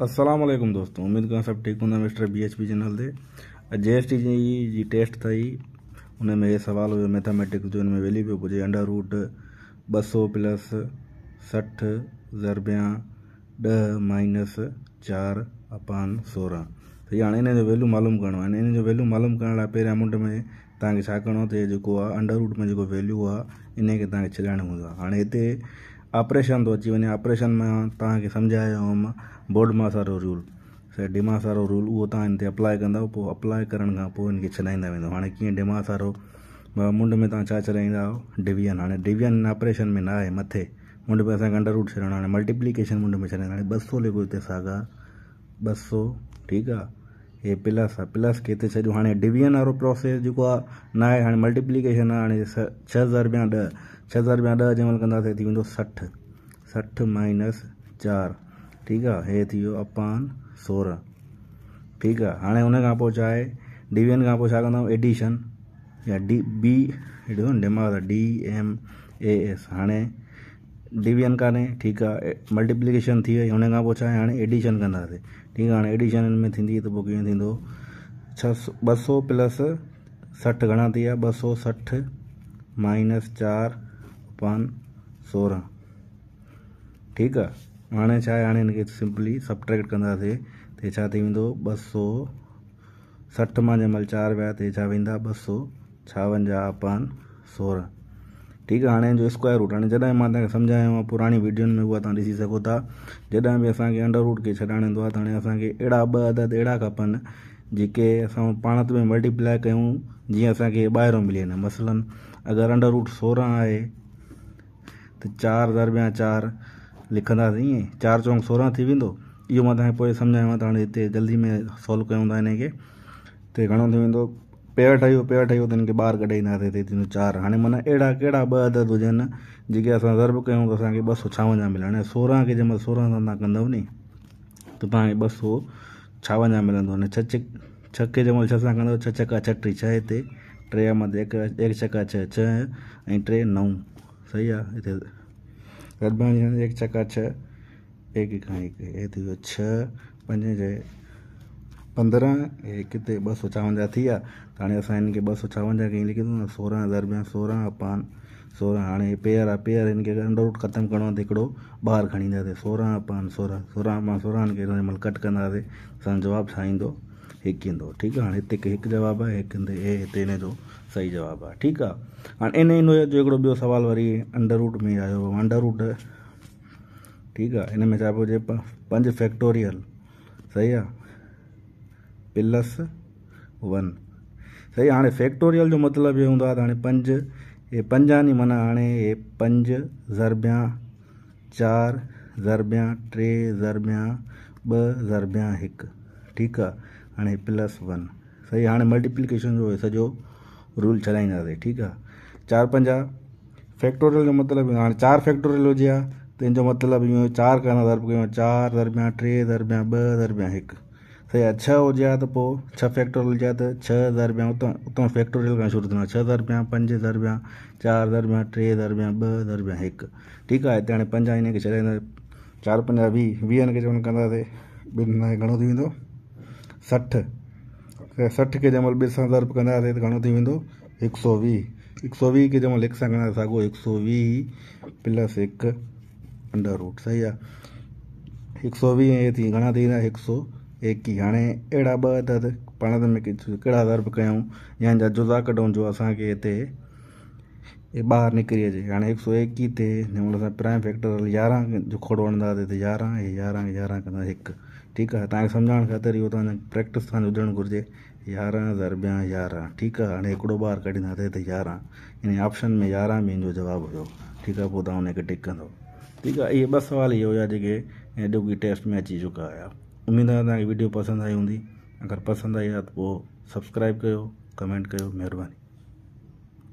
असलामेकुम दोस्तो उमेद खां सभु ठीकु हूंदा आहिनि mister B H P channel से जी एस टी जी जी टेस्ट अथई हुन में हीउ सुवालु हुयो मैथामैटिक्स जो इनमें वेली पे पुजे अंडर रूट ब सौ प्लस सठ जरबिया डह माइनस चार अपान सोरहं त हाँ इन वैल्यू मालूम करिणो है इन वैल्यू मालूम करण पे अमाउंट में तक छा करिणो आहे अंडर रूट में जो वैल्यू आने के तव्हांखे छॾाइणो हूंदो आहे हाणे ऑपरेशन थो अची वञे ऑपरेशन में तव्हांखे समुझायो हुउमि बोर्डमास वारो रूल साईं डिमास वारो रूल उहो तव्हां हिन ते अप्लाए कंदव पोइ अप्लाए करण खां पोइ हिनखे छॾाईंदा वेंदो हाणे कीअं डिमास वारो मुंड में तव्हां छा छॾाईंदा डिवीज़न हाणे ऑपरेशन में ऑपरेशन नाहे मथे मुंड में असांखे अंडर रूट छॾिणो हाणे मल्टीप्लीकेशन मुंड में छॾाईंदा हाणे ॿ सौ लिखो हिते साॻा ॿ सौ ठीकु आहे हीउ प्लस आहे प्लस किथे छॾियो हाणे डिवीज़न वारो प्रोसेस जेको आहे न आहे हाणे छह हज़ार रुपया ॾह छः हज़ार रुपया आधा जमल कंदासीं थी वेंदो सठि सठि माइनस चारि ठीकु आहे हे थी वियो अपान सोरहं ठीकु आहे हाणे हुन खां पोइ छा आहे डिवीजन खां पोइ छा कंदा आहियूं एडिशन या डी बी हेॾो दिमाग़ डी एम ए एस हाणे डिवीजन कान्हे ठीकु आहे मल्टीप्लीकेशन थी वई हुन खां पोइ छा आहे हाणे एडिशन कंदासीं ठीकु आहे हाणे एडिशन में थींदी त पोइ कीअं थींदो छह सौ ॿ सौ प्लस सठि घणा थी विया ॿ सौ सठि माइनस चारि अपान सोरह ठीक है हाँ हाँ इनके सिंपली सब्ट्रैक्ट सिम्पली सब्ट्रेक्ट कंदासीं त छा थी वेंदो ॿ सौ सठि मां जंहिं महिल चारि विया ते छा सौ छावंजाहु पान सोरहं ठीकु आहे हाणे जो स्क्वायर रूट हाँ जैसे मैं तक समझाया आहे पुराणी वीडियुनि में वह तव्हां ॾिसी सघो था जॾहिं बि अंडर रूट के छॾाइण ईंदो आहे त हाणे असांखे अहिड़ा ॿ अदद अहिड़ा खपनि जेके असां पाण में मल्टीप्लाए कयूं जीअं असांखे ॿाहिरो मिली वेंदो मसलनि अगरि अंडर रूट सोरह है त चारि दर्ब या चारि लिखंदासीं ईअं चारि चौंक सोरहं थी वेंदो इहो मां तव्हांखे पोइ सम्झायो त हाणे हिते जल्दी में सोल्व कयूं था हिन खे घणो थी वेंदो पे ठहियो पहिरियों ठहियूं त हिन ॿार कढाईंदासीं चारि हाणे माना अहिड़ा कहिड़ा ॿ अदद हुजनि जेके असां ज़र्ब कयूं त असांखे ॿ सौ छावंजाहु मिलंदा सोरहं खे जंहिं महिल सोरहं सां तव्हां कंदव नी त तव्हांखे ॿ सौ छावंजाहु मिलंदो अने छह छह खे जेमहिल छह सां कंदव छह छह टे छह छह टे सही आहे हिते दरबा हिकु चका छह हिकु खां हिकु छह पंज छह पंद्रहं ऐं हिकु ते ॿ सौ छावंजाहु थी विया हाणे असां हिनखे ॿ सौ छावंजाहु कई लिखी अथसि सोरहं दरबा सोरहां अपान सोरहं हाणे पेअर आहे पेअर हिन खे अंडर रूट ख़तमु करिणो आहे त हिकिड़ो ॿार खणी ईंदासीं सोरहं अपान सोरहं सोरहं अपान सोरहं हिनखे हिन महिल कट कंदासीं असांजो जवाबु छा ईंदो हिकु ईंदो ठीकु आहे हाणे हिते हिकु हिकु जवाबु आहे हिकु हिंदे हे हिते हिन जो सही जवाबु आहे ठीकु आहे हाणे इन ई जो हिकिड़ो ॿियो सुवालु वरी अंडर रूट में आयो अंडर रूट ठीकु आहे इन में छा पियो हुजे पंज फैक्टोरियल सही आहे प्लस वन सही हाणे फैक्टोरियल जो मतिलबु इहो हूंदो आहे त हाणे पंज हे पंजानी माना हाणे हे पंज ज़रबिया चारि ज़रबिया टे ज़रबिया ॿ ज़रबिया हिकु ठीकु आहे हाणे प्लस वन सही हाणे मल्टीप्लीकेशन जो सॼो रूल छॾाईंदासीं ठीकु आहे चारि पंजाहु फैक्टोरियल जो मतिलबु हाणे चारि फैक्टोरियल हुजे हा त इन जो मतिलबु इहो चारि कंदा चारि दरबिया टे दरबाया ॿ हज़र हिकु सही आहे छह हुजे हा त पोइ छह फैक्टोरियल हुजे हा त छह हज़ार उतां फैक्टोरियल खां शुरू थींदो आहे छह हज़ार पंज हज़ार चारि दरबिया टे दरबिया ॿ हज़र हिकु ठीकु आहे हिते हाणे पंजाहु हिनखे छॾाईंदासीं चारि पंजाह वीह वीह कंदासीं ॿिनि घणो थी वेंदो सठि सठि खे जंहिं महिल ॿिए सां दर्ब कंदासीं त घणो थी वेंदो हिकु सौ वीह हिकु सौ वीह खे जंहिं महिल सां साॻियो हिकु सौ वीह प्लस हिकु अंडर रूट सही आहे हिकु सौ वीह इहे थी घणा थी वेंदा हिकु सौ हाणे अहिड़ा ॿ पाण दर्ब कयूं या जो असांखे इहे ॿाहिरि निकिरी अचे हाणे 121 सौ एकवीह ते जंहिं महिल प्राइम फैक्टर हल यारहां जो खोड़ वणंदासीं 11 यारहां यारहां यारहं कंदा हिकु ठीकु आहे तव्हांखे सम्झणु ख़ातिर इहो तव्हांजो प्रैक्टिस तव्हांजो हुजणु घुरिजे यारहां हज़ार ॿिया यारहां ठीकु आहे हाणे हिकिड़ो ॿार कढींदासीं त यारहं इन ऑप्शन में यारहं बि इन जो जवाबु हुयो ठीकु आहे पोइ तव्हां हुनखे टिक कंदव ठीकु आहे इहे ॿ सवालु इहो हुया जेके अॼुकल्ह टेस्ट में अची चुका हुआ उमेदु आहे तव्हांखे वीडियो पसंदि आई हूंदी अगरि पसंदि आई आहे त सब्सक्राइब